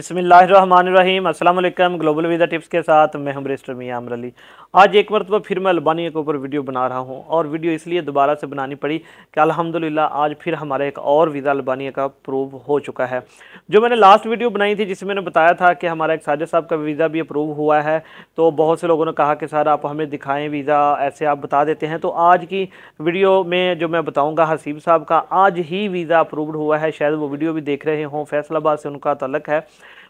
बसमीम अल्लाम global visa tips के साथ मैं हम रजिस्टर मियाँ अमर अली आज एक मरतबा फिर मैं अल्बानिया के ऊपर वीडियो बना रहा हूँ और वीडियो इसलिए दोबारा से बनानी पड़ी कि अल्हम्दुलिल्लाह आज फिर हमारा एक और वीज़ा अल्बानिया का अप्रूव हो चुका है जो मैंने लास्ट वीडियो बनाई थी जिसमें मैंने बताया था कि हमारा एक साजिद साहब का वीज़ा भी अप्रूव हुआ है तो बहुत से लोगों ने कहा कि सर आप हमें दिखाएँ वीज़ा ऐसे आप बता देते हैं तो आज की वीडियो में जो मैं बताऊँगा हसीब साहब का आज ही वीज़ा अप्रूव हुआ है शायद वो वीडियो भी देख रहे हों फैसलाबाद से उनका तलक है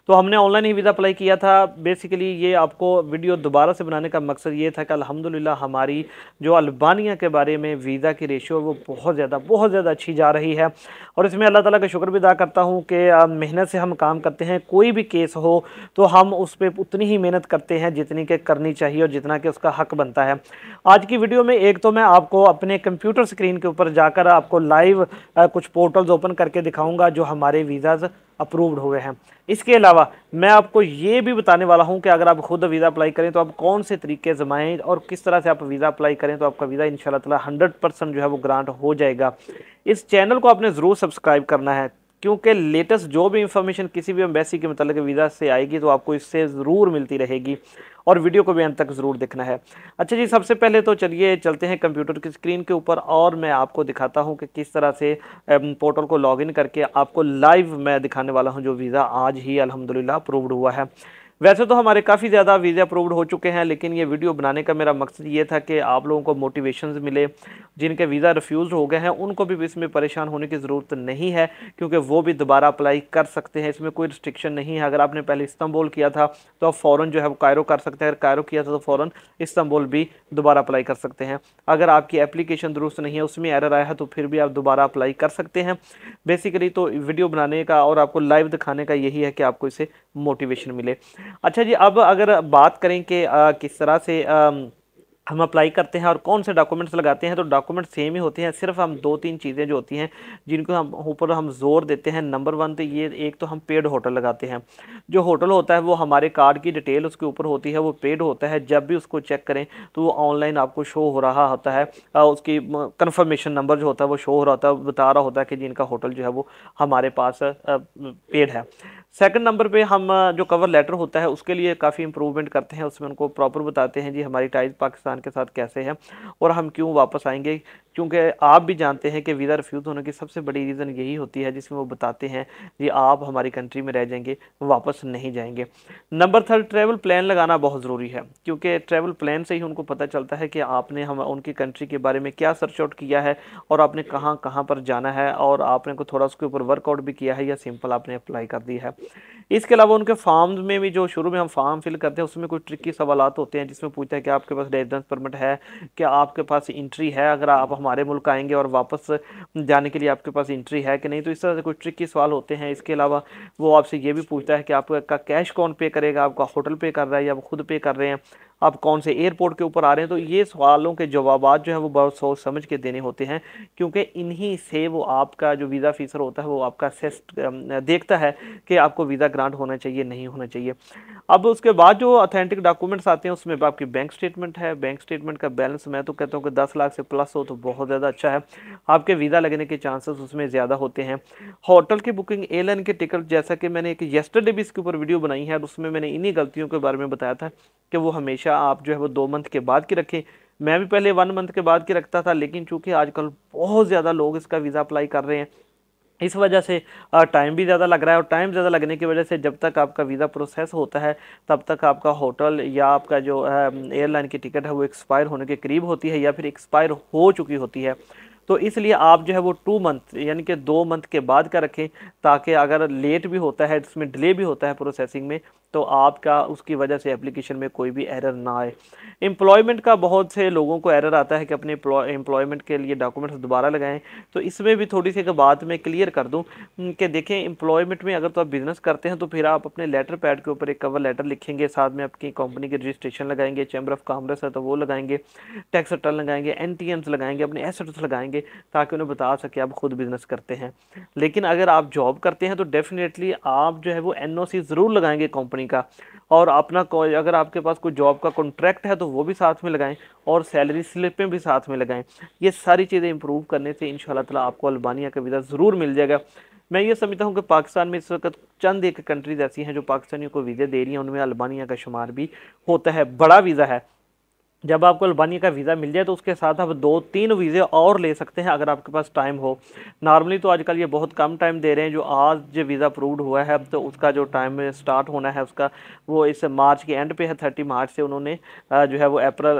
तो हमने ऑनलाइन ही वीज़ा अप्लाई किया था बेसिकली ये आपको वीडियो दोबारा से बनाने का मकसद ये था कि अलहमदिल्ला हमारी जो अल्बानिया के बारे में वीज़ा की रेशियो वो बहुत ज़्यादा बहुत ज़्यादा अच्छी जा रही है और इसमें अल्लाह ताला का शुक्र भी अदा करता हूँ कि मेहनत से हम काम करते हैं कोई भी केस हो तो हम उस पर उतनी ही मेहनत करते हैं जितनी के करनी चाहिए और जितना कि उसका हक बनता है आज की वीडियो में एक तो मैं आपको अपने कंप्यूटर स्क्रीन के ऊपर जाकर आपको लाइव कुछ पोर्टल्स ओपन करके दिखाऊँगा जो हमारे वीज़ाज़ अप्रूव्ड हुए हैं इसके अलावा मैं आपको ये भी बताने वाला हूँ कि अगर आप खुद वीज़ा अप्लाई करें तो आप कौन से तरीके जमाएँ और किस तरह से आप वीज़ा अप्लाई करें तो आपका वीज़ा इन शाला हंड्रेड परसेंट जो है वो ग्रांट हो जाएगा इस चैनल को आपने ज़रूर सब्सक्राइब करना है क्योंकि लेटेस्ट जो भी इंफॉर्मेशन किसी भी एम्बेसी के मतलब वीज़ा से आएगी तो आपको इससे ज़रूर मिलती रहेगी और वीडियो को भी अंत तक ज़रूर देखना है अच्छा जी सबसे पहले तो चलिए चलते हैं कंप्यूटर की स्क्रीन के ऊपर और मैं आपको दिखाता हूँ कि किस तरह से पोर्टल को लॉगिन करके आपको लाइव मैं दिखाने वाला हूँ जो वीज़ा आज ही अलहमदिल्ला अप्रूव्ड हुआ है वैसे तो हमारे काफ़ी ज़्यादा वीज़े अप्रूव्ड हो चुके हैं लेकिन ये वीडियो बनाने का मेरा मकसद ये था कि आप लोगों को मोटिवेशन मिले जिनके वीज़ा रिफ्यूज़ हो गए हैं उनको भी इसमें परेशान होने की ज़रूरत नहीं है क्योंकि वो भी दोबारा अप्लाई कर सकते हैं इसमें कोई रिस्ट्रिक्शन नहीं है अगर आपने पहले इस्तंबुल किया था तो आप फ़ौर जो है वो कायरो कर सकते हैं अगर कायरों किया था तो फ़ौर इस्तंबुल भी दोबारा अप्लाई कर सकते हैं अगर आपकी एप्लीकेशन दुरुस्त नहीं है उसमें एरर आया है तो फिर भी आप दोबारा अप्लाई कर सकते हैं बेसिकली तो वीडियो बनाने का और आपको लाइव दिखाने का यही है कि आपको इसे मोटिवेशन मिले अच्छा जी अब अगर बात करें कि किस तरह से आ, हम अप्लाई करते हैं और कौन से डॉक्यूमेंट्स लगाते हैं तो डॉक्यूमेंट सेम ही होते हैं सिर्फ हम दो तीन चीज़ें जो होती हैं जिनको हम ऊपर हम जोर देते हैं नंबर वन तो ये एक तो हम पेड होटल लगाते हैं जो होटल होता है वो हमारे कार्ड की डिटेल उसके ऊपर होती है वो पेड होता है जब भी उसको चेक करें तो वो ऑनलाइन आपको शो हो रहा होता है उसकी कन्फर्मेशन नंबर जो होता है वो शो हो रहा होता है बता रहा होता है कि जिनका होटल जो है वो हमारे पास पेड है सेकंड नंबर पे हम जो कवर लेटर होता है उसके लिए काफ़ी इम्प्रूवमेंट करते हैं उसमें उनको प्रॉपर बताते हैं जी हमारी टाइज पाकिस्तान के साथ कैसे है और हम क्यों वापस आएंगे क्योंकि आप भी जानते हैं कि वीज़ा रिफ्यूज़ होने की सबसे बड़ी रीज़न यही होती है जिसमें वो बताते हैं कि आप हमारी कंट्री में रह जाएंगे वापस नहीं जाएंगे नंबर थर्ड ट्रैवल प्लान लगाना बहुत ज़रूरी है क्योंकि ट्रैवल प्लान से ही उनको पता चलता है कि आपने हम उनकी कंट्री के बारे में क्या सर्च आउट किया है और आपने कहाँ कहाँ पर जाना है और आपने को थोड़ा उसके ऊपर वर्कआउट भी किया है या सिंपल आपने अप्लाई कर दिया है इसके अलावा उनके फॉर्म में भी जो शुरू में हम फॉर्म फिल करते हैं उसमें कुछ ट्रिकी सवाल होते हैं जिसमें पूछता है कि आपके पास रेजिडेंस परमिट है क्या आपके पास इंट्री है अगर आप हमारे मुल्क आएंगे और वापस जाने के लिए आपके पास इंट्री है कि नहीं तो इस तरह से कुछ ट्रिक के सवाल होते हैं इसके अलावा वो आपसे ये भी पूछता है कि आपका कैश कौन पे करेगा आपका होटल पे कर रहा है या आप खुद पे कर रहे हैं आप कौन से एयरपोर्ट के ऊपर आ रहे हैं तो ये सवालों के जवाब जो है वो बहुत सोच समझ के देने होते हैं क्योंकि इन्हीं से वो आपका जो वीज़ा फीसर होता है वो आपका सेस्ट देखता है कि आपको वीज़ा ग्रांट होना चाहिए नहीं होना चाहिए अब उसके बाद जो अथेंटिक डॉक्यूमेंट्स आते हैं उसमें आपकी बैंक स्टेटमेंट है बैंक स्टेटमेंट का बैलेंस मैं तो कहता हूँ कि दस लाख से प्लस हो तो बहुत ज़्यादा अच्छा है आपके वीज़ा लगने के चांसेस उसमें ज़्यादा होते हैं होटल की बुकिंग एयरलाइन के टिकट जैसा कि मैंने एक येस्टरडे भी इसके ऊपर वीडियो बनाई है और उसमें मैंने इन्हीं गलतियों के बारे में बताया था कि वो हमेशा हमेशा आप जो है वो दो मंथ के बाद की रखें मैं भी पहले वन मंथ के बाद की रखता था लेकिन चूँकि आजकल बहुत ज़्यादा लोग इसका वीज़ा अप्लाई कर रहे हैं इस वजह से टाइम भी ज़्यादा लग रहा है और टाइम ज़्यादा लगने की वजह से जब तक आपका वीज़ा प्रोसेस होता है तब तक आपका होटल या आपका जो एयरलाइन की टिकट है वो एक्सपायर होने के करीब होती है या फिर एक्सपायर हो चुकी होती है तो इसलिए आप जो है वो टू मंथ यानी कि दो मंथ के बाद का रखें ताकि अगर लेट भी होता है इसमें डिले भी होता है प्रोसेसिंग में तो आपका उसकी वजह से एप्लीकेशन में कोई भी एरर ना आए एम्प्लॉयमेंट का बहुत से लोगों को एरर आता है कि अपने एम्प्लॉयमेंट के लिए डॉक्यूमेंट्स दोबारा लगाएं तो इसमें भी थोड़ी सी बात मैं क्लियर कर दूं कि देखें एम्प्लॉयमेंट में अगर तो आप बिज़नेस करते हैं तो फिर आप अपने लेटर पैड के ऊपर एक कवर लेटर लिखेंगे साथ में आपकी कंपनी की रजिस्ट्रेशन लगाएंगे चैम्बर ऑफ कॉमर्स है तो वो लगाएंगे टैक्स रिटर्न लगाएंगे एन लगाएंगे अपने एसेट्स लगाएंगे जाएंगे ताकि उन्हें बता सके आप ख़ुद बिज़नेस करते हैं लेकिन अगर आप जॉब करते हैं तो डेफ़िनेटली आप जो है वो एन ज़रूर लगाएंगे कंपनी का और अपना अगर आपके पास कोई जॉब का कॉन्ट्रैक्ट है तो वो भी साथ में लगाएं और सैलरी स्लिपें भी साथ में लगाएं ये सारी चीज़ें इंप्रूव करने से इन ताला आपको अल्बानिया का वीज़ा ज़रूर मिल जाएगा मैं ये समझता हूँ कि पाकिस्तान में इस वक्त चंद एक कंट्रीज़ ऐसी हैं जो पाकिस्तानियों को वीज़े दे रही हैं उनमें अल्बानिया का शुमार भी होता है बड़ा वीज़ा है जब आपको अल्बानिया का वीज़ा मिल जाए तो उसके साथ आप दो तीन वीज़े और ले सकते हैं अगर आपके पास टाइम हो नॉर्मली तो आजकल ये बहुत कम टाइम दे रहे हैं जो आज जो वीज़ा अप्रूव्ड हुआ है अब तो उसका जो टाइम स्टार्ट होना है उसका वो इस मार्च के एंड पे है थर्टी मार्च से उन्होंने जो है वो अप्रैल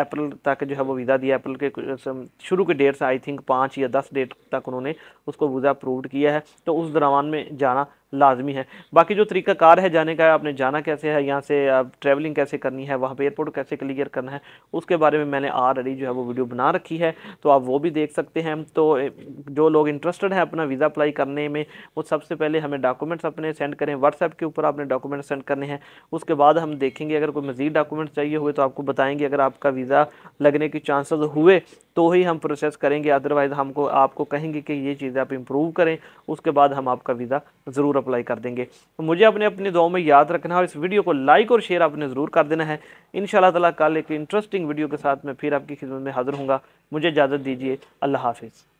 अप्रैल तक जो है वो वीज़ा दिया अप्रैल के शुरू के डेट से आई थिंक पाँच या दस डेट तक उन्होंने उसको वीज़ा अप्रूव्ड किया है तो उस दौरान में जाना लाजमी है बाकी जो तरीका कार है जाने का आपने जाना कैसे है यहाँ से आप ट्रैवलिंग कैसे करनी है वहाँ पर एयरपोर्ट कैसे क्लियर करना है उसके बारे में मैंने ऑलरेडी जो है वो वीडियो बना रखी है तो आप वो भी देख सकते हैं तो जो लोग इंटरेस्टेड हैं अपना वीज़ा अप्लाई करने में वो सबसे पहले हमें डॉक्यूमेंट्स अपने सेंड करें व्हाट्सएप के ऊपर आपने डॉक्यूमेंट्स सेंड करने हैं उसके बाद हम देखेंगे अगर कोई मज़ीद डॉक्यूमेंट्स चाहिए हुए तो आपको बताएंगे अगर आपका वीज़ा लगने के चांसेस हुए तो ही हम प्रोसेस करेंगे अदरवाइज़ हमको आपको कहेंगे कि ये चीज़ें आप इम्प्रूव करें उसके बाद हम आपका वीज़ा ज़रूर अप्लाई कर देंगे तो मुझे अपने अपनी दुआओं में याद रखना और इस वीडियो को लाइक और शेयर आपने ज़रूर कर देना है इन ताला कल एक इंटरेस्टिंग वीडियो के साथ मैं फिर आपकी खिदमत में हाज़िर हूँगा मुझे इजाज़त दीजिए अल्लाह हाफिज़